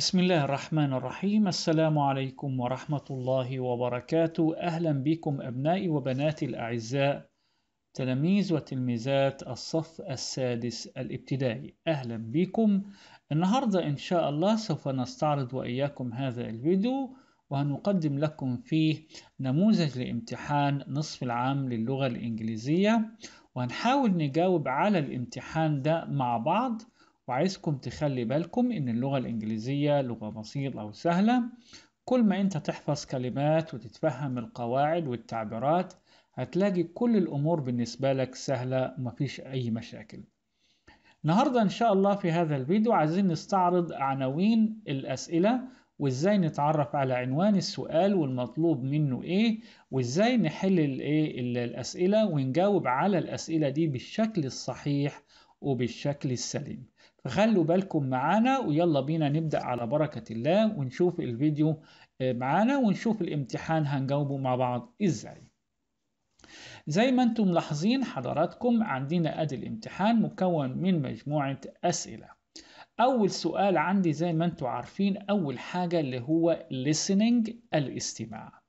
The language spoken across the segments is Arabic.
بسم الله الرحمن الرحيم السلام عليكم ورحمة الله وبركاته أهلا بكم أبنائي وبناتي الأعزاء تلاميذ وتلميذات الصف السادس الابتدائي أهلا بكم النهاردة إن شاء الله سوف نستعرض وإياكم هذا الفيديو وهنقدم لكم فيه نموذج لامتحان نصف العام للغة الإنجليزية وهنحاول نجاوب على الامتحان ده مع بعض وعايزكم تخلي بالكم إن اللغة الإنجليزية لغة بسيطة وسهلة كل ما أنت تحفظ كلمات وتتفهم القواعد والتعبيرات هتلاقي كل الأمور بالنسبة لك سهلة ومفيش أي مشاكل النهاردة إن شاء الله في هذا الفيديو عايزين نستعرض عناوين الأسئلة وإزاي نتعرف على عنوان السؤال والمطلوب منه إيه وإزاي نحل إيه الأسئلة ونجاوب على الأسئلة دي بالشكل الصحيح وبالشكل السليم فخلوا بالكم معانا ويلا بينا نبدأ على بركة الله ونشوف الفيديو آه، معانا ونشوف الامتحان هنجاوبه مع بعض ازاي زي ما انتم ملاحظين حضراتكم عندنا ادي الامتحان مكون من مجموعة اسئلة اول سؤال عندي زي ما انتم عارفين اول حاجة اللي هو listening الاستماع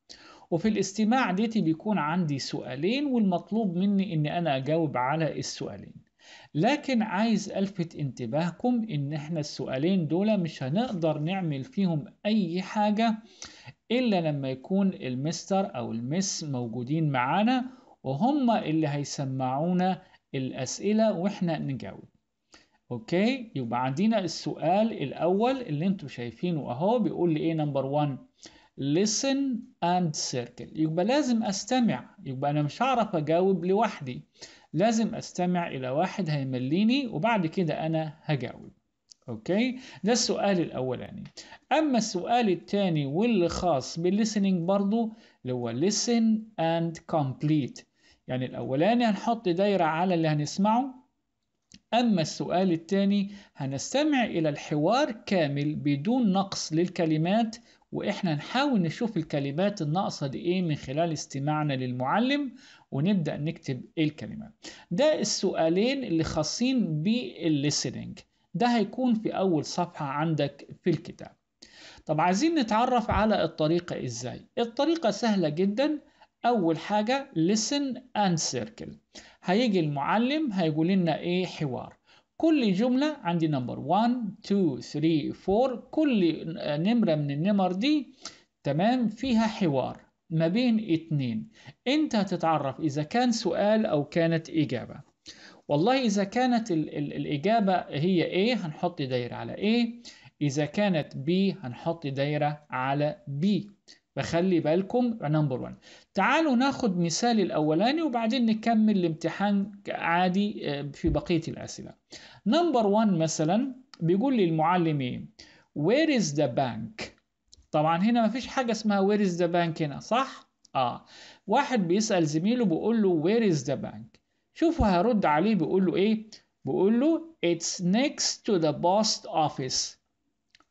وفي الاستماع ديتي بيكون عندي سؤالين والمطلوب مني ان انا اجاوب على السؤالين لكن عايز الفت انتباهكم ان احنا السؤالين دول مش هنقدر نعمل فيهم اي حاجة الا لما يكون المستر او المس موجودين معانا وهم اللي هيسمعونا الاسئلة واحنا نجاوب اوكي يبقى عندنا السؤال الاول اللي انتم شايفينه اهو بيقول لي ايه نمبر 1 listen and circle يبقى لازم استمع يبقى انا مش هعرف اجاوب لوحدي لازم استمع الى واحد هيمليني وبعد كده انا هجاوب اوكي ده السؤال الاولاني اما السؤال الثاني واللي خاص بالليسننج برضو اللي هو listen and complete يعني الاولاني هنحط دايره على اللي هنسمعه أما السؤال الثاني هنستمع إلى الحوار كامل بدون نقص للكلمات وإحنا نحاول نشوف الكلمات الناقصة دي إيه من خلال استماعنا للمعلم ونبدأ نكتب إيه الكلمة ده السؤالين اللي خاصين بالليسننج ده هيكون في أول صفحة عندك في الكتاب طب عايزين نتعرف على الطريقة إزاي الطريقة سهلة جدا أول حاجة listen and circle هيجي المعلم هيقول لنا إيه حوار كل جملة عندي نمبر 1 2 3 4 كل نمرة من النمر دي تمام فيها حوار ما بين اتنين انت هتتعرف اذا كان سؤال او كانت اجابه والله إذا كانت ال ال الإجابة هي A هنحط دايرة على A إذا كانت B هنحط دايرة على B بخلي بالكم نمبر 1 تعالوا ناخد مثال الأولاني وبعدين نكمل الامتحان عادي آه، في بقية الأسئلة نمبر 1 مثلا بيقول لي المعلم Where is the bank؟ طبعا هنا مفيش حاجة اسمها وير از ذا بانك هنا صح؟ اه واحد بيسأل زميله بيقول له وير از ذا بانك شوفوا هرد عليه بيقول له ايه؟ بيقول له it's next to the post office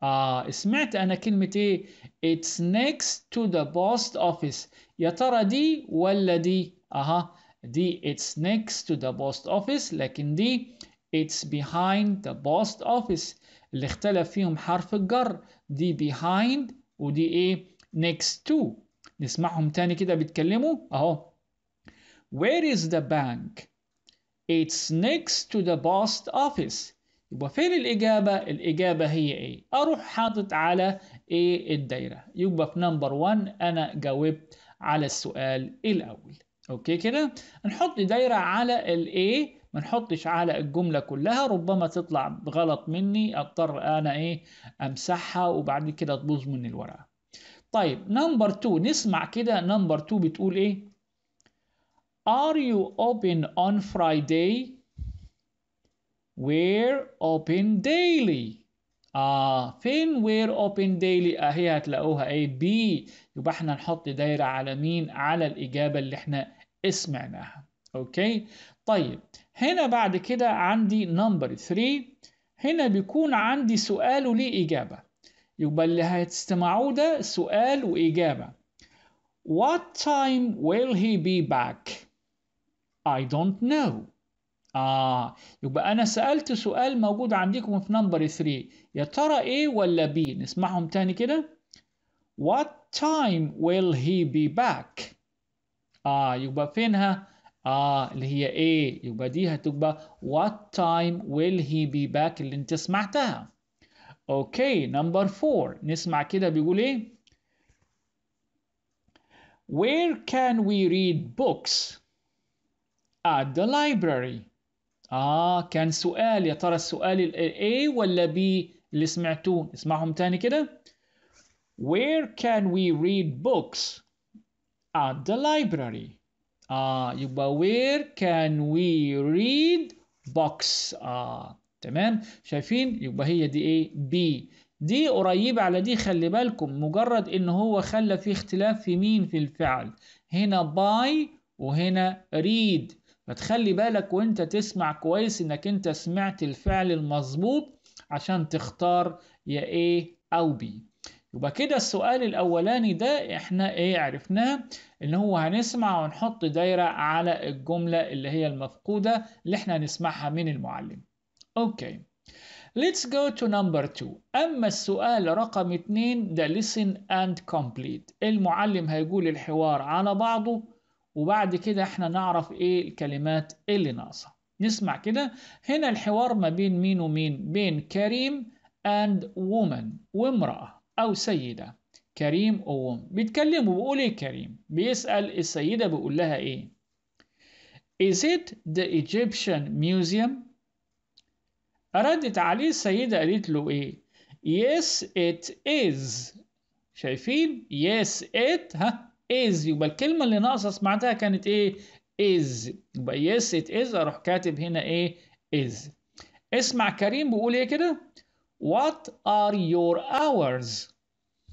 آه سمعت أنا كلمة إيه؟ It's next to the post office يا ترى دي ولا دي؟ أها دي It's next to the post office لكن دي It's behind the post office اللي اختلف فيهم حرف الجر دي behind ودي ايه next to نسمعهم تاني كده بيتكلموا اهو where is the bank it's next to the post office يبقى فين الإجابة؟ الإجابة هي إيه؟ أروح حاطط على إيه الدايرة يبقى في نمبر 1 أنا جاوبت على السؤال الأول أوكي كده؟ نحط دايرة على الإيه ما نحطش على الجملة كلها ربما تطلع غلط مني اضطر انا ايه امسحها وبعد كده تبوظ مني الورقة طيب نمبر 2 نسمع كده نمبر 2 بتقول ايه Are you open on Friday? We're open daily. آه فين we're open daily؟ أهي آه، هتلاقوها إيه بي يبقى إحنا نحط دايرة على مين؟ على الإجابة اللي إحنا سمعناها. أوكي؟ طيب هنا بعد كده عندي نمبر 3 هنا بيكون عندي سؤال وليه إجابة يبقى اللي هتستمعوه ده سؤال وإجابة What time will he be back? I don't know. آه يبقى أنا سألت سؤال موجود عندكم في نمبر 3 يا ترى إيه ولا بي؟ نسمعهم تاني كده. What time will he be back؟ آه يبقى فينها اه اللي هي ايه يبقى دي هتبقى what time will he be back اللي انت سمعتها اوكي نمبر 4 نسمع كده بيقول ايه Where can we read books? At the library. آه كان سؤال يا ترى السؤال A ولا B اللي سمعتوه اسمعهم تاني كده Where can we read books? At the library. آه يبقى where can we read books آه تمام شايفين يبقى هي دي ايه بي دي قريبة على دي خلي بالكم مجرد ان هو خلى في اختلاف في مين في الفعل هنا باي وهنا ريد فتخلي بالك وانت تسمع كويس انك انت سمعت الفعل المظبوط عشان تختار يا ايه او بي يبقى كده السؤال الاولاني ده احنا ايه عرفناه ان هو هنسمع ونحط دايره على الجمله اللي هي المفقوده اللي احنا هنسمعها من المعلم اوكي Let's go to number two أما السؤال رقم اتنين ده listen and complete المعلم هيقول الحوار على بعضه وبعد كده احنا نعرف ايه الكلمات اللي ناقصة نسمع كده هنا الحوار ما بين مين ومين بين كريم and woman وامرأة أو سيدة كريم أو أم بيتكلموا بيقول إيه كريم بيسأل السيدة بيقول لها إيه Is it the Egyptian Museum؟ ردت عليه السيدة قالت له إيه Yes it is شايفين Yes it ها is يبقى الكلمة اللي ناقصة سمعتها كانت إيه is يبقى yes it is أروح كاتب هنا إيه is اسمع كريم بيقول إيه كده What are your hours؟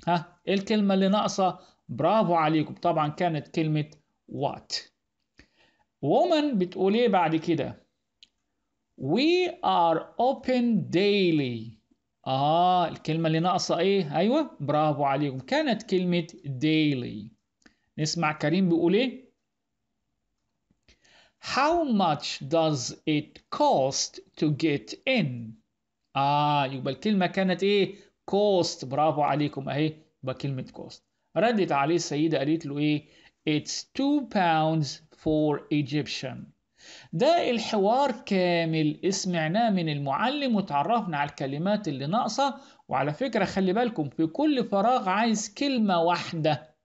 ها ايه الكلمة اللي ناقصة؟ برافو عليكم طبعا كانت كلمة what woman بتقول ايه بعد كده؟ We are open daily اه الكلمة اللي ناقصة ايه؟ ايوه برافو عليكم كانت كلمة daily نسمع كريم بيقول ايه؟ How much does it cost to get in؟ آه يبقى الكلمة كانت إيه؟ كوست برافو عليكم أهي يبقى كلمة كوست ردت عليه السيدة قالت له إيه؟ It's two pounds for Egyptian ده الحوار كامل سمعناه من المعلم وتعرفنا على الكلمات اللي ناقصة وعلى فكرة خلي بالكم في كل فراغ عايز كلمة واحدة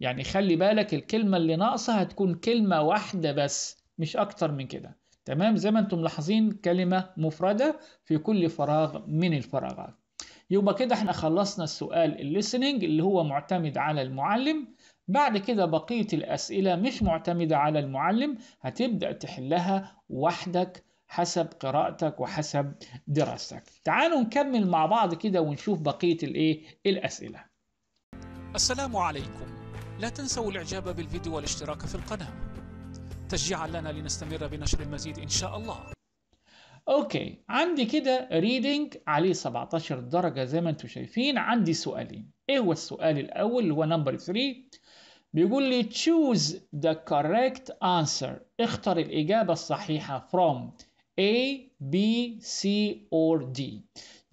يعني خلي بالك الكلمة اللي ناقصة هتكون كلمة واحدة بس مش أكتر من كده تمام زي ما انتم ملاحظين كلمة مفردة في كل فراغ من الفراغات يبقى كده احنا خلصنا السؤال الليسننج اللي هو معتمد على المعلم بعد كده بقية الأسئلة مش معتمدة على المعلم هتبدأ تحلها وحدك حسب قراءتك وحسب دراستك تعالوا نكمل مع بعض كده ونشوف بقية الايه الأسئلة السلام عليكم لا تنسوا الاعجاب بالفيديو والاشتراك في القناة تشجيعا لنا لنستمر بنشر المزيد إن شاء الله اوكي عندي كده ريدنج عليه 17 درجة زي ما انتم شايفين عندي سؤالين ايه هو السؤال الاول اللي هو نمبر 3 بيقول لي choose the correct answer اختر الاجابة الصحيحة from A B C or D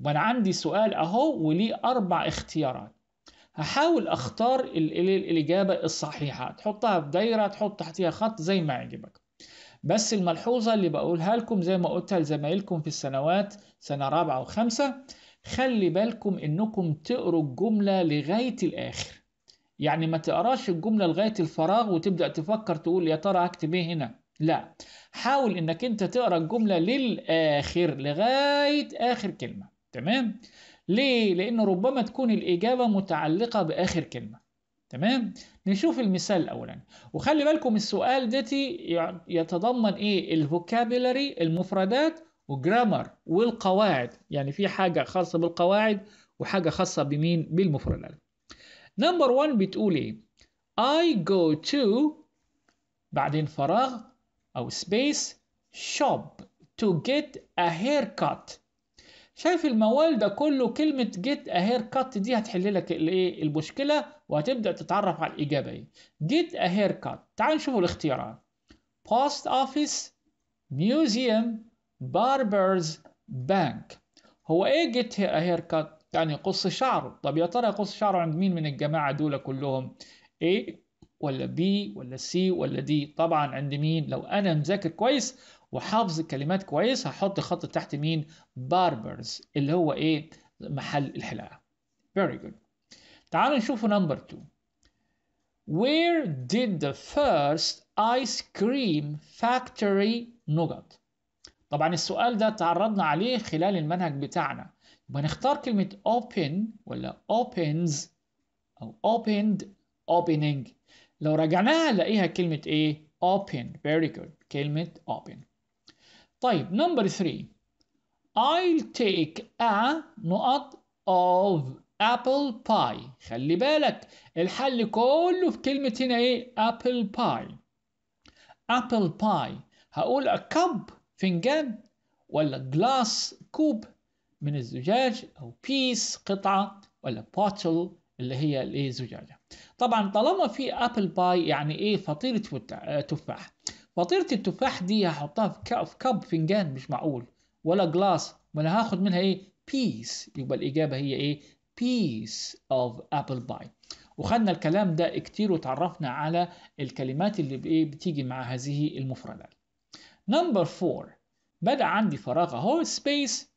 وانا عندي سؤال اهو وليه اربع اختيارات هحاول اختار ال ال الاجابه الصحيحه تحطها في دايره تحط تحتيها خط زي ما يعجبك بس الملحوظه اللي بقولها لكم زي ما قلتها لزمايلكم في السنوات سنه رابعه وخمسه خلي بالكم انكم تقروا الجمله لغايه الاخر يعني ما تقراش الجمله لغايه الفراغ وتبدا تفكر تقول يا ترى هكتب ايه هنا لا حاول انك انت تقرا الجمله للاخر لغايه اخر كلمه تمام ليه؟ لأن ربما تكون الإجابة متعلقة بآخر كلمة تمام؟ نشوف المثال أولا وخلي بالكم السؤال دتي يتضمن إيه؟ الفوكابيلاري المفردات وجرامر والقواعد يعني في حاجة خاصة بالقواعد وحاجة خاصة بمين؟ بالمفردات نمبر 1 بتقول إيه؟ I go to بعدين فراغ أو space shop to get a haircut شايف الموال ده كله كلمة جيت اهير كات دي هتحل لك الايه المشكلة وهتبدأ تتعرف على الإجابة ايه جيت اهير كات تعال نشوف الاختيارات بوست اوفيس ميوزيوم باربرز بانك هو ايه جيت اهير كات يعني يقص شعره طب يا ترى يقص شعره عند مين من الجماعة دول كلهم ايه ولا بي ولا سي ولا دي طبعا عند مين لو انا مذاكر كويس وحافظ الكلمات كويس هحط خط تحت مين باربرز اللي هو ايه محل الحلاقه very good تعالوا نشوفوا نمبر 2 Where did the first ice cream factory نقط طبعا السؤال ده تعرضنا عليه خلال المنهج بتاعنا يبقى نختار كلمة open ولا opens أو opened opening لو رجعناها نلاقيها كلمة إيه open very good كلمة open طيب نمبر 3 I'll take a نقط of apple pie خلي بالك الحل كله في كلمة هنا ايه apple pie apple pie هقول a cup فنجان ولا glass كوب من الزجاج أو piece قطعة ولا bottle اللي هي الايه زجاجه طبعا طالما في ابل باي يعني ايه فطيره آه، تفاح فطيره التفاح دي هحطها في كب فنجان مش معقول ولا جلاس ولا هاخد منها ايه بيس يبقى الاجابه هي ايه بيس اوف ابل باي وخدنا الكلام ده كتير وتعرفنا على الكلمات اللي بايه بتيجي مع هذه المفردات نمبر 4 بدا عندي فراغ اهو سبيس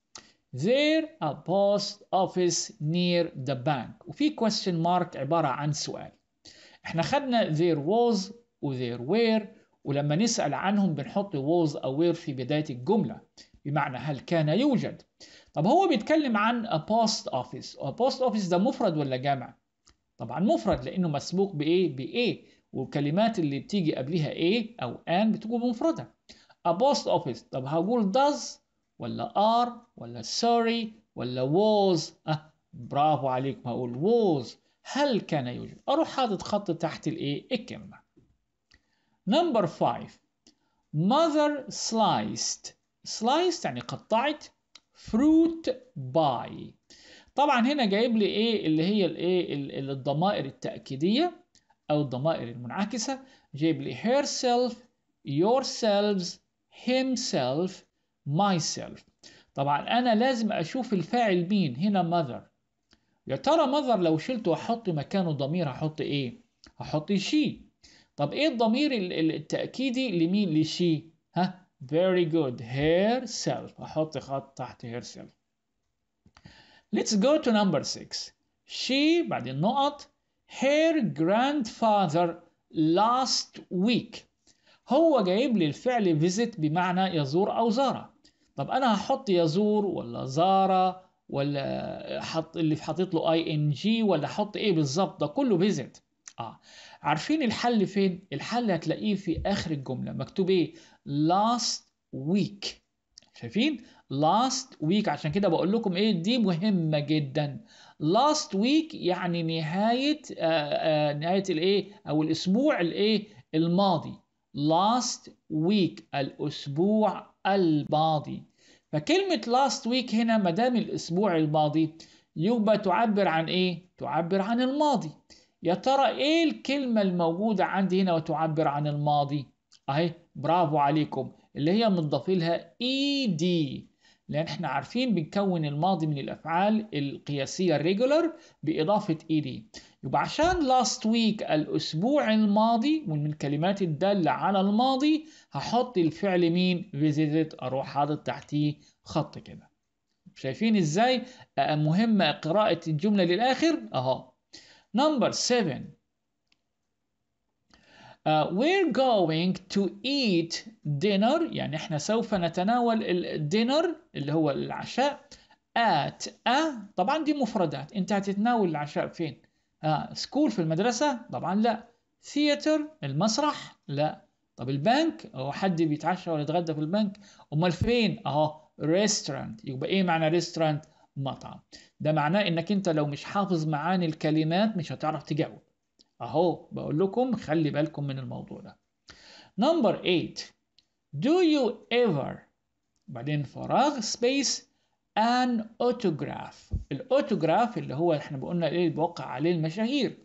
There a post office near the bank وفي question mark عبارة عن سؤال احنا خدنا there was و there were ولما نسأل عنهم بنحط was أو were في بداية الجملة بمعنى هل كان يوجد طب هو بيتكلم عن a post office a post office ده مفرد ولا جمع طبعا مفرد لأنه مسبوق بإيه بإيه والكلمات اللي بتيجي قبلها إيه أو أن بتكون مفردة a post office طب هقول does ولا are ولا sorry ولا was أه برافو عليكم هقول was هل كان يوجد أروح حاطط خط تحت الإيه الكلمة نمبر 5 mother sliced sliced يعني قطعت fruit by طبعا هنا جايب لي ايه اللي هي الايه الضمائر التاكيديه او الضمائر المنعكسه جايب لي herself yourselves himself myself طبعا أنا لازم أشوف الفاعل مين هنا mother يا ترى mother لو شلته وأحط مكانه ضمير هحط إيه؟ هحط she طب إيه الضمير التأكيدي لمين لشي؟ ها very good herself أحط خط تحت herself let's go to number 6 she بعدين نقط her grandfather last week هو جايب لي الفعل visit بمعنى يزور أو زاره طب انا هحط يزور ولا زاره ولا حط اللي حاطط له اي ان جي ولا احط ايه بالظبط ده كله فيزيت اه عارفين الحل فين الحل هتلاقيه في اخر الجمله مكتوب ايه لاست ويك شايفين لاست ويك عشان كده بقول لكم ايه دي مهمه جدا لاست ويك يعني نهايه آآ آه، آآ آه، نهايه الايه او الاسبوع الايه الماضي لاست ويك الاسبوع الماضي فكلمة last week هنا مدام الأسبوع الماضي يبقى تعبر عن إيه؟ تعبر عن الماضي يا ترى إيه الكلمة الموجودة عندي هنا وتعبر عن الماضي؟ أهي برافو عليكم اللي هي مضافين لها إي e دي لان احنا عارفين بنكون الماضي من الافعال القياسيه الريجولر باضافه اي e دي يبقى عشان لاست ويك الاسبوع الماضي ومن كلمات الداله على الماضي هحط الفعل مين فيزيتد اروح حاطط تحتيه خط كده شايفين ازاي مهمه قراءه الجمله للاخر اهو نمبر 7 Uh, we're going to eat dinner يعني احنا سوف نتناول الدينر اللي هو العشاء at a طبعا دي مفردات انت هتتناول العشاء فين؟ آه سكول في المدرسة؟ طبعا لا ثياتر المسرح؟ لا طب البنك؟ هو حد بيتعشى ولا يتغدى في البنك؟ امال فين؟ اهو ريستورانت يبقى ايه معنى ريستورانت؟ مطعم ده معناه انك انت لو مش حافظ معاني الكلمات مش هتعرف تجاوب اهو بقول لكم خلي بالكم من الموضوع ده نمبر 8 do you ever بعدين فراغ space an autograph الاوتوجراف اللي هو احنا بقولنا ايه اللي عليه المشاهير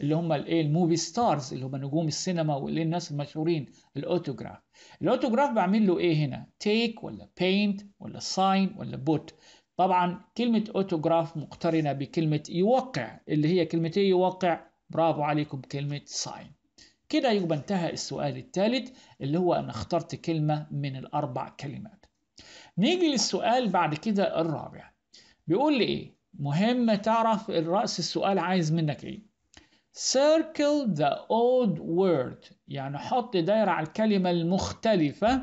اللي هم الايه الموفي ستارز اللي هم نجوم السينما واللي الناس المشهورين الاوتوجراف الاوتوجراف بعمل له ايه هنا تيك ولا بينت ولا ساين ولا بوت طبعا كلمه اوتوجراف مقترنه بكلمه يوقع اللي هي كلمه ايه يوقع برافو عليكم كلمة sign كده يبقى انتهى السؤال الثالث اللي هو أنا اخترت كلمة من الأربع كلمات نيجي للسؤال بعد كده الرابع بيقول لي إيه مهم تعرف الرأس السؤال عايز منك إيه circle the odd word يعني حط دايرة على الكلمة المختلفة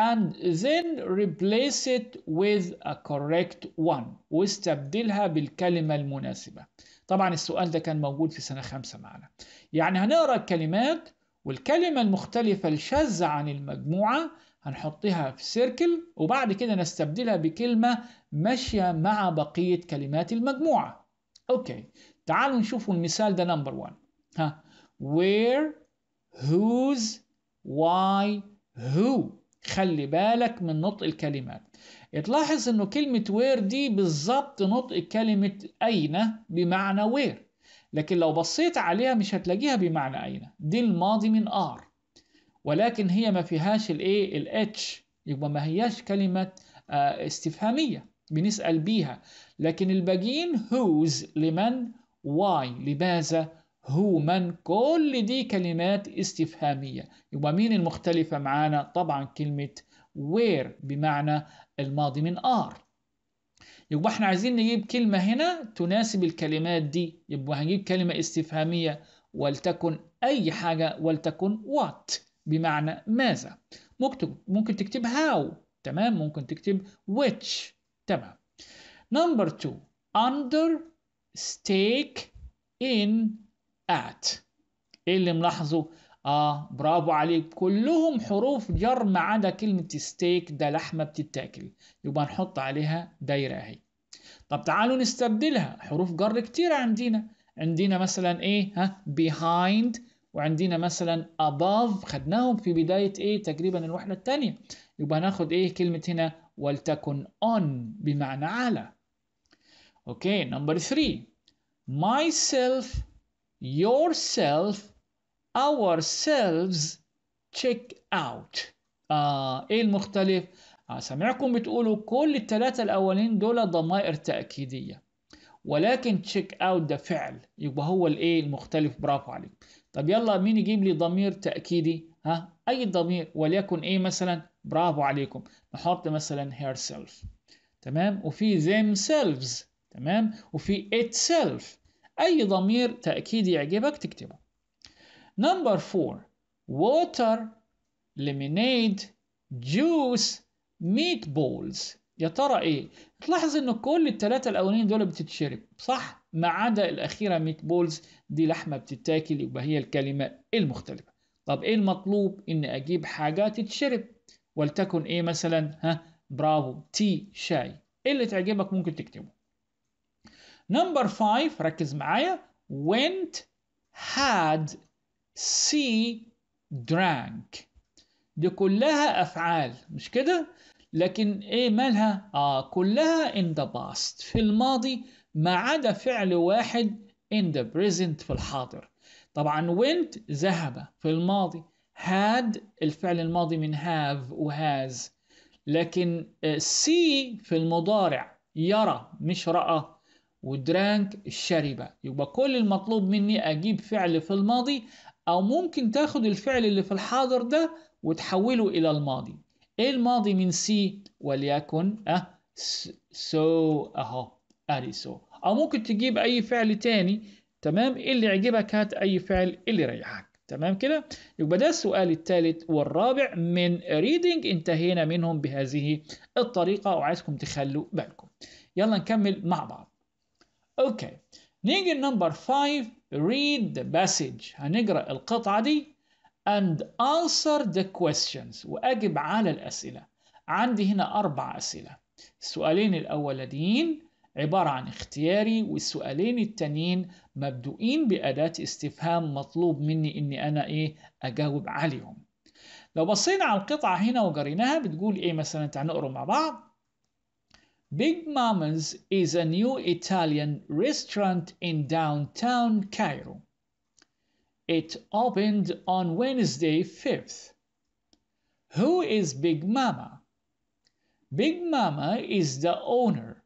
and then replace it with a correct one واستبدلها بالكلمة المناسبة طبعا السؤال ده كان موجود في سنة خمسة معنا يعني هنقرأ الكلمات والكلمة المختلفة الشاذة عن المجموعة هنحطها في سيركل وبعد كده نستبدلها بكلمة ماشية مع بقية كلمات المجموعة أوكي تعالوا نشوفوا المثال ده نمبر 1 ها where whose why who خلي بالك من نطق الكلمات تلاحظ انه كلمة وير دي بالظبط نطق كلمة أين بمعنى وير لكن لو بصيت عليها مش هتلاقيها بمعنى أين دي الماضي من ار ولكن هي ما فيهاش الايه الاتش يبقى ما هياش كلمة آه، استفهامية بنسأل بيها لكن الباقيين هوز لمن واي لماذا هو من كل دي كلمات استفهامية يبقى مين المختلفة معانا طبعا كلمة where بمعنى الماضي من ار يبقى احنا عايزين نجيب كلمة هنا تناسب الكلمات دي يبقى هنجيب كلمة استفهامية ولتكن أي حاجة ولتكن وات بمعنى ماذا ممكن تكتب هاو تمام ممكن تكتب which تمام number two under stake in at ايه اللي ملاحظه اه برافو عليك كلهم حروف جر ما عدا كلمة ستيك ده لحمة بتتاكل يبقى نحط عليها دايرة اهي طب تعالوا نستبدلها حروف جر كتير عندنا عندنا مثلا ايه ها behind وعندنا مثلا above خدناهم في بداية ايه تقريبا الوحدة الثانية يبقى ناخد ايه كلمة هنا ولتكن on بمعنى على اوكي نمبر 3 myself yourself ourselves check out آه إيه المختلف؟ آه، سامعكم بتقولوا كل الثلاثة الأولين دول ضمائر تأكيدية ولكن تشيك اوت ده فعل يبقى هو الايه المختلف برافو عليك طب يلا مين يجيب لي ضمير تأكيدي ها أي ضمير وليكن إيه مثلا برافو عليكم نحط مثلا herself تمام وفي themselves تمام وفي itself أي ضمير تأكيدي يعجبك تكتبه Number four, water, lemonade, juice, meatballs. يا ترى ايه؟ تلاحظ ان كل الثلاثة الاولين دول بتتشرب صح؟ ما عدا الاخيرة ميت بولز دي لحمة بتتاكل يبقى هي الكلمة المختلفة. طب ايه المطلوب؟ ان اجيب حاجة تتشرب ولتكن ايه مثلا؟ ها برافو تي شاي. ايه اللي تعجبك ممكن تكتبه. نمبر 5 ركز معايا went had سي درانك دي كلها أفعال مش كده؟ لكن إيه مالها؟ آه كلها in the past في الماضي ما عدا فعل واحد in the present في الحاضر طبعا went ذهب في الماضي had الفعل الماضي من have وhas لكن سي آه، في المضارع يرى مش رأى ودرانك شرب يبقى كل المطلوب مني أجيب فعل في الماضي أو ممكن تاخد الفعل اللي في الحاضر ده وتحوله إلى الماضي إيه الماضي من سي وليكن أه سو أهو أدي سو أو ممكن تجيب أي فعل تاني تمام اللي يعجبك هات أي فعل اللي يريحك تمام كده يبقى ده السؤال الثالث والرابع من ريدنج انتهينا منهم بهذه الطريقة وعايزكم تخلوا بالكم يلا نكمل مع بعض اوكي okay. نيجي لنمبر 5 read the passage هنقرأ القطعة دي and answer the questions وأجب على الأسئلة عندي هنا أربع أسئلة السؤالين الأولانيين عبارة عن اختياري والسؤالين التانيين مبدوئين بأداة استفهام مطلوب مني إني أنا إيه أجاوب عليهم لو بصينا على القطعة هنا وجريناها بتقول إيه مثلا تعال نقرأ مع بعض Big Mama's is a new Italian restaurant in downtown Cairo. It opened on Wednesday 5th. Who is Big Mama? Big Mama is the owner.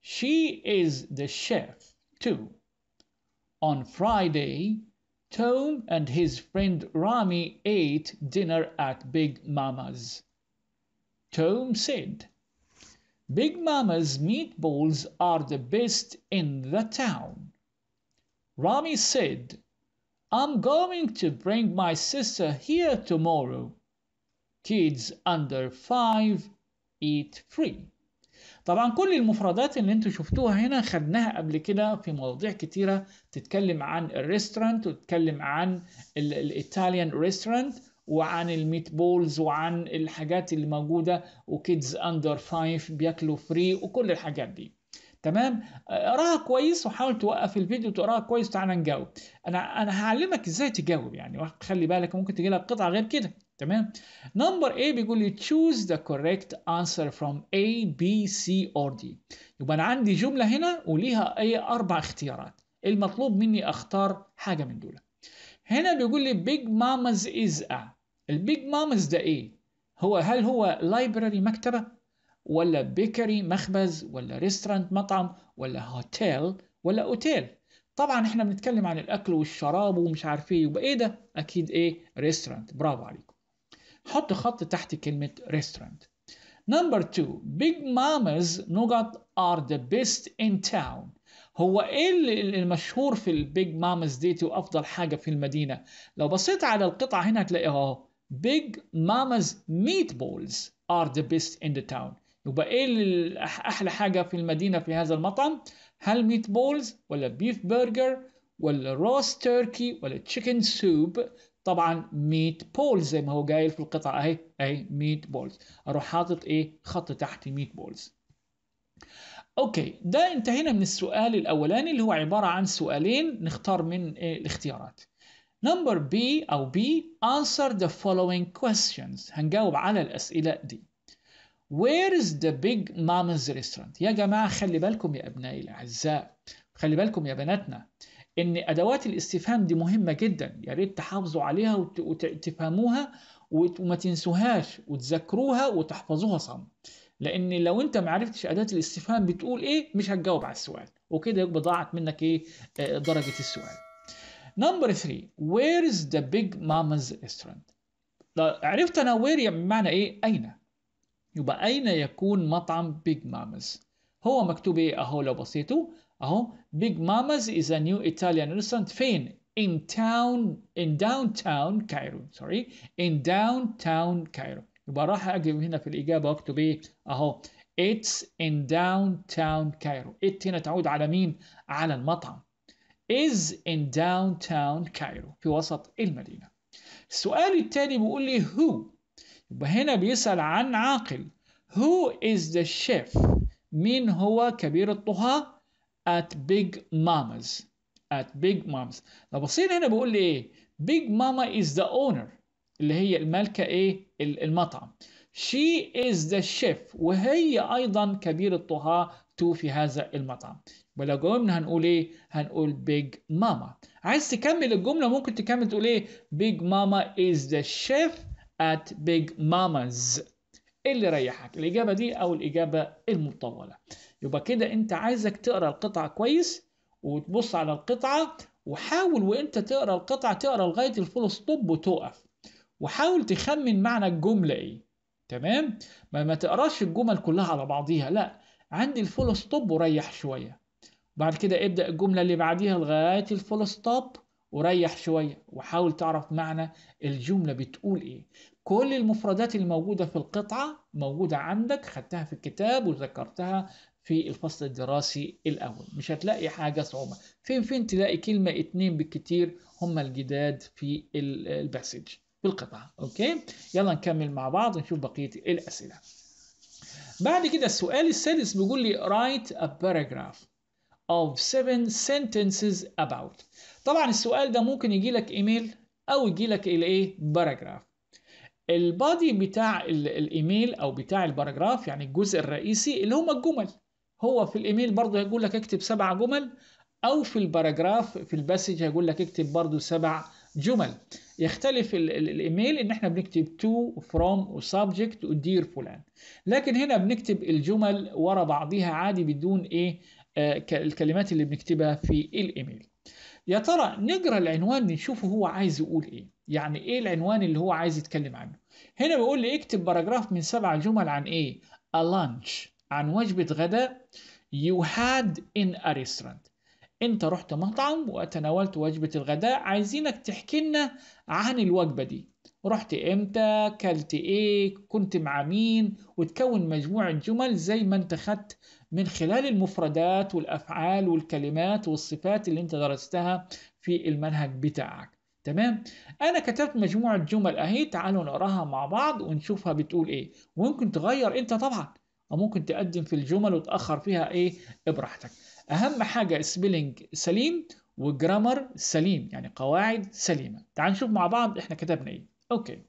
She is the chef, too. On Friday, Tom and his friend Rami ate dinner at Big Mama's. Tom said, Big Mamma's meat balls are the best in the town. Tommy said, "I'm going to bring my sister here to morrow." Kids under 5 eat free. طبعا كل المفردات اللي انتوا شفتوها هنا خدناها قبل كده في مواضيع كتيرة تتكلم عن الريستورانت وتتكلم عن الايطاليان ريستورانت وعن الميت بولز وعن الحاجات اللي موجوده وكيدز اندر فايف بياكلوا فري وكل الحاجات دي تمام اقراها كويس وحاول توقف الفيديو تقراها كويس تعالى نجاوب انا انا هعلمك ازاي تجاوب يعني خلي بالك ممكن تجي لك قطعه غير كده تمام نمبر A بيقول لي choose the correct answer from A B C or D يبقى انا عندي جمله هنا وليها اي اربع اختيارات المطلوب مني اختار حاجه من دول هنا بيقول لي big mamas is a البيج مامز ده ايه هو هل هو لايبراري مكتبة ولا بيكري مخبز ولا ريستورانت مطعم ولا هوتيل ولا اوتيل طبعا احنا بنتكلم عن الاكل والشراب ومش عارف ايه يبقى ايه ده اكيد ايه ريستورانت برافو عليكم حط خط تحت كلمة ريستورانت نمبر 2 بيج مامز نقط ار ذا بيست ان تاون هو ايه المشهور في البيج مامز ديتي وافضل حاجه في المدينه لو بصيت على القطعه هنا هتلاقيها اهو Big Mama's Meatballs are the best in the town. يبقى ايه احلى حاجه في المدينه في هذا المطعم هل ميت بولز ولا بيف برجر ولا روست تركي ولا تشيكن سوب طبعا ميت بولز زي ما هو قايل في القطعه اهي اهي ميت بولز اروح حاطط ايه خط تحت ميت بولز اوكي ده انتهينا من السؤال الاولاني اللي هو عباره عن سؤالين نختار من إيه الاختيارات Number B أو B answer the following questions هنجاوب على الأسئلة دي Where is the big mama's restaurant يا جماعة خلي بالكم يا أبنائي الأعزاء خلي بالكم يا بناتنا إن أدوات الاستفهام دي مهمة جدا يا ريت تحافظوا عليها وتفهموها وما تنسوهاش وتذاكروها وتحفظوها صم لأن لو أنت ما عرفتش أداة الاستفهام بتقول إيه مش هتجاوب على السؤال وكده يبقى ضاعت منك إيه آه، درجة السؤال نمبر 3 وير از ذا بيج مامز ريستورانت عرفت انا وير يعني بمعنى ايه اين يبقى اين يكون مطعم بيج مامز هو مكتوب ايه اهو لو بصيتوا اهو بيج مامز از ا نيو ايطاليان ريستورانت فين in town in downtown كايرو sorry in downtown كايرو يبقى راح اجيب هنا في الاجابه واكتب ايه اهو it's in downtown كايرو it هنا تعود على مين على المطعم is in downtown Cairo في وسط المدينة السؤال الثاني بيقول لي who يبقى هنا بيسأل عن عاقل who is the chef مين هو كبير الطهاة at big mama's at big mama's لو بصينا هنا بيقول لي ايه big mama is the owner اللي هي المالكة ايه المطعم she is the chef وهي ايضا كبير الطهاة تو في هذا المطعم ولو جاوبنا هنقول ايه هنقول بيج ماما عايز تكمل الجمله ممكن تكمل تقول ايه بيج ماما از ذا شيف ات بيج ماماز ايه اللي ريحك الاجابه دي او الاجابه المطوله يبقى كده انت عايزك تقرا القطعه كويس وتبص على القطعه وحاول وانت تقرا القطعه تقرا لغايه الفول ستوب وتقف وحاول تخمن معنى الجمله ايه تمام ما, ما تقراش الجمل كلها على بعضيها لا عندي الفول ستوب وريح شوية بعد كده ابدأ الجملة اللي بعديها لغاية الفول ستوب وريح شوية وحاول تعرف معنى الجملة بتقول ايه كل المفردات الموجودة في القطعة موجودة عندك خدتها في الكتاب وذكرتها في الفصل الدراسي الأول مش هتلاقي حاجة صعوبة فين فين تلاقي كلمة اتنين بالكتير هم الجداد في الباسج في القطعة أوكي يلا نكمل مع بعض نشوف بقية الأسئلة بعد كده السؤال السادس بيقول لي write a paragraph of seven sentences about طبعا السؤال ده ممكن يجي لك ايميل او يجي لك الايه باراجراف البادي بتاع الايميل او بتاع الباراجراف يعني الجزء الرئيسي اللي هم الجمل هو في الايميل برضه هيقول لك اكتب سبع جمل او في الباراجراف في الباسج هيقول لك اكتب برضه سبع جمل يختلف الايميل ان احنا بنكتب تو فروم وسبجكت ودير فلان لكن هنا بنكتب الجمل ورا بعضها عادي بدون ايه آه الكلمات اللي بنكتبها في الايميل يا ترى نقرا العنوان نشوفه هو عايز يقول ايه يعني ايه العنوان اللي هو عايز يتكلم عنه هنا بيقول لي اكتب باراجراف من سبع جمل عن ايه a lunch عن وجبه غداء you had in a restaurant انت رحت مطعم وتناولت وجبة الغداء عايزينك تحكي لنا عن الوجبة دي رحت امتى كلت ايه كنت مع مين وتكون مجموعة جمل زي ما انت خدت من خلال المفردات والافعال والكلمات والصفات اللي انت درستها في المنهج بتاعك تمام انا كتبت مجموعة جمل اهي تعالوا نقراها مع بعض ونشوفها بتقول ايه وممكن تغير انت طبعا او ممكن تقدم في الجمل وتأخر فيها ايه براحتك اهم حاجه سبيلنج سليم وجرامر سليم يعني قواعد سليمه تعال نشوف مع بعض احنا كتبنا ايه اوكي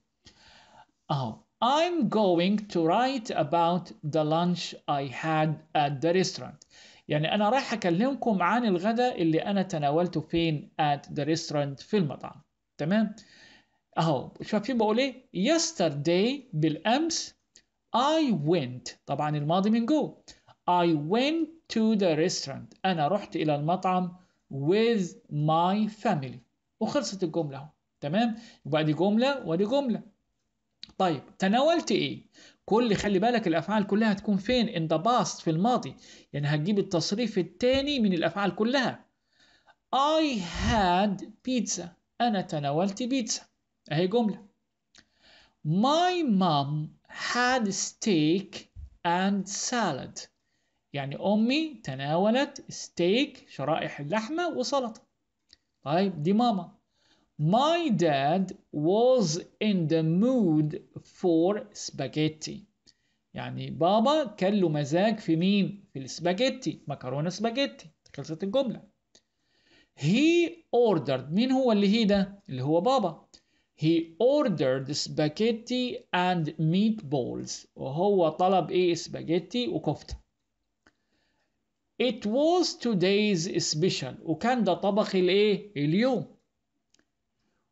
اهو I'm going to write about the lunch I had at the restaurant يعني أنا رايح أكلمكم عن الغداء اللي أنا تناولته فين at the restaurant في المطعم تمام أهو شايفين بقول إيه yesterday بالأمس I went طبعا الماضي من جو I went to the restaurant أنا رحت إلى المطعم with my family وخلصت الجملة تمام يبقى دي جملة ودي جملة طيب تناولت إيه كل خلي بالك الأفعال كلها هتكون فين in the past في الماضي يعني هتجيب التصريف التاني من الأفعال كلها I had pizza أنا تناولت بيتزا أهي جملة My mom had steak and salad يعني أمي تناولت ستيك شرائح اللحمة وسلطة طيب دي ماما My dad was in the mood for spaghetti يعني بابا كان له مزاج في مين؟ في السباجيتي مكرونة سباجيتي خلصت الجملة He ordered مين هو اللي هي ده؟ اللي هو بابا He ordered spaghetti and meatballs وهو طلب ايه سباجيتي وكفتة It was today's special وكان ده طبق الايه اليوم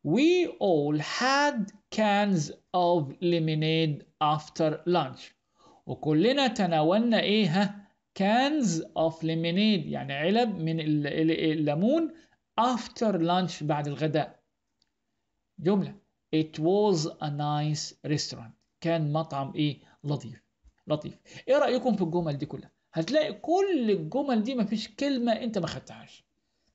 We all had cans of lemonade after lunch وكلنا تناولنا ايه ها cans of lemonade يعني علب من الليمون after lunch بعد الغداء جملة It was a nice restaurant كان مطعم ايه لطيف لطيف ايه رأيكم في الجمل دي كلها هتلاقي كل الجمل دي مفيش كلمة انت ما خدتهاش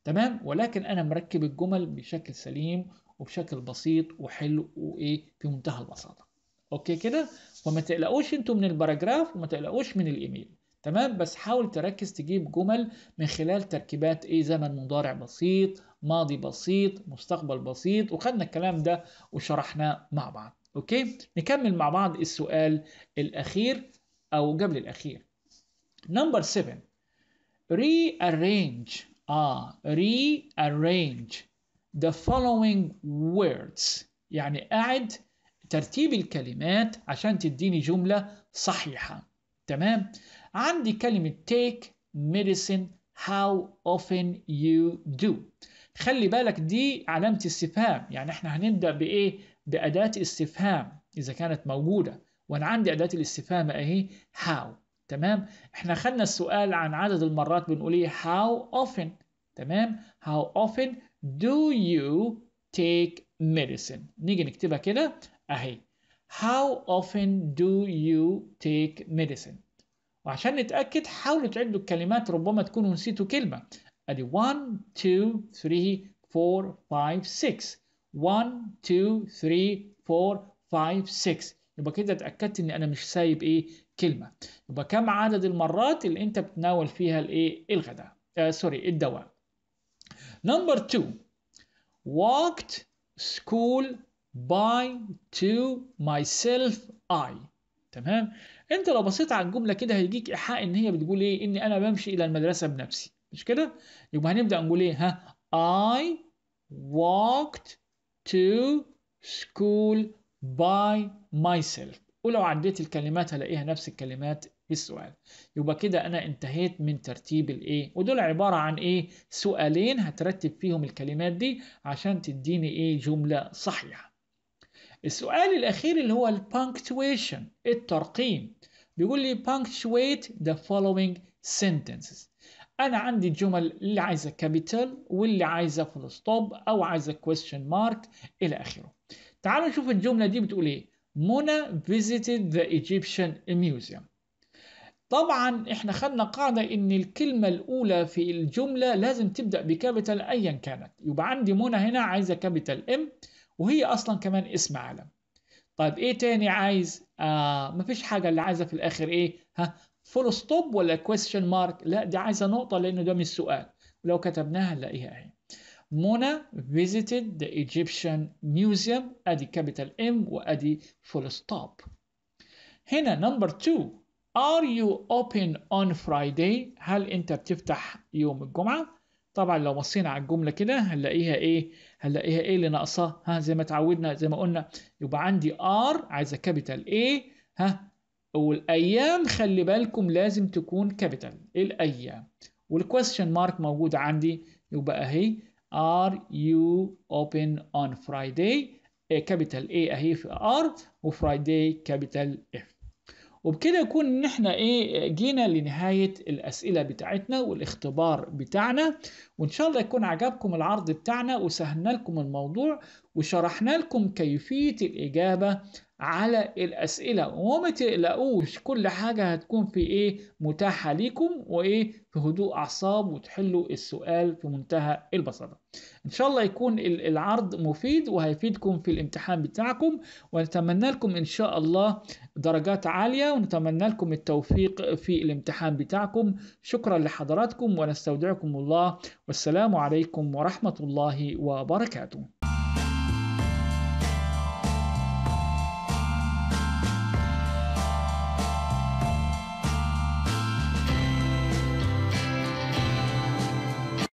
تمام ولكن انا مركب الجمل بشكل سليم وبشكل بسيط وحلو وايه في منتهى البساطة اوكي كده وما تقلقوش انتوا من الباراجراف وما تقلقوش من الايميل تمام بس حاول تركز تجيب جمل من خلال تركيبات ايه زمن مضارع بسيط ماضي بسيط مستقبل بسيط وخدنا الكلام ده وشرحناه مع بعض اوكي نكمل مع بعض السؤال الاخير او قبل الاخير Number seven, rearrange. Ah, rearrange the following words. يعني أعد ترتيب الكلمات عشان تديني جملة صحيحة. تمام؟ عندي كلمة take medicine how often you do. خلي بالك دي علامة استفهام، يعني احنا هنبدأ بإيه؟ بأداة استفهام إذا كانت موجودة، وأنا عندي أداة الاستفهام أهي how. تمام احنا خدنا السؤال عن عدد المرات بنقول ايه how often تمام how often do you take medicine نيجي نكتبها كده اهي how often do you take medicine وعشان نتأكد حاولوا تعدوا الكلمات ربما تكونوا نسيتوا كلمة ادي 1 2 3 4 5 6 1 2 3 4 5 6 يبقى كده اتأكدت ان انا مش سايب ايه كلمة يبقى كم عدد المرات اللي انت بتناول فيها الايه الغداء آه سوري الدواء نمبر 2 walked school by to myself I تمام انت لو بصيت على الجملة كده هيجيك ايحاء ان هي بتقول ايه ان انا بمشي الى المدرسة بنفسي مش كده يبقى هنبدأ نقول ايه ها I walked to school by myself ولو عديت الكلمات هلاقيها نفس الكلمات في السؤال يبقى كده انا انتهيت من ترتيب الايه ودول عباره عن ايه سؤالين هترتب فيهم الكلمات دي عشان تديني ايه جمله صحيحه السؤال الاخير اللي هو punctuation الترقيم بيقول لي punctuate the following sentences انا عندي الجمل اللي عايزه كابيتال واللي عايزه فول ستوب او عايزه question mark الى اخره تعالوا نشوف الجمله دي بتقول ايه منى visited the Egyptian museum طبعا احنا خدنا قاعدة ان الكلمة الاولى في الجملة لازم تبدأ بكابيتال ايا كانت يبقى عندي منى هنا عايزة كابيتال ام وهي اصلا كمان اسم عالم طيب ايه تاني عايز آه مفيش حاجة اللي عايزة في الاخر ايه ها فول ستوب ولا كويستشن مارك لا دي عايزة نقطة لانه ده مش سؤال ولو كتبناها نلاقيها اهي مونا visited the Egyptian Museum ادي كابيتال ام وادي فول ستوب هنا نمبر 2 Are you open on Friday هل انت بتفتح يوم الجمعة طبعا لو بصينا على الجملة كده هنلاقيها ايه هنلاقيها ايه اللي ناقصه ها زي ما اتعودنا زي ما قلنا يبقى عندي ار عايزة كابيتال اي ها والايام خلي بالكم لازم تكون كابيتال الايام والكويشن مارك موجود عندي يبقى اهي Are you open on Friday؟ Capital A أهي في R و Friday capital F وبكده يكون ان احنا ايه جينا لنهاية الاسئلة بتاعتنا والاختبار بتاعنا وان شاء الله يكون عجبكم العرض بتاعنا وسهلنا لكم الموضوع وشرحنا لكم كيفية الاجابة على الأسئلة وما تقلقوش كل حاجة هتكون في إيه متاحة ليكم وإيه في هدوء أعصاب وتحلوا السؤال في منتهى البساطة إن شاء الله يكون العرض مفيد وهيفيدكم في الامتحان بتاعكم ونتمنى لكم إن شاء الله درجات عالية ونتمنى لكم التوفيق في الامتحان بتاعكم شكرا لحضراتكم ونستودعكم الله والسلام عليكم ورحمة الله وبركاته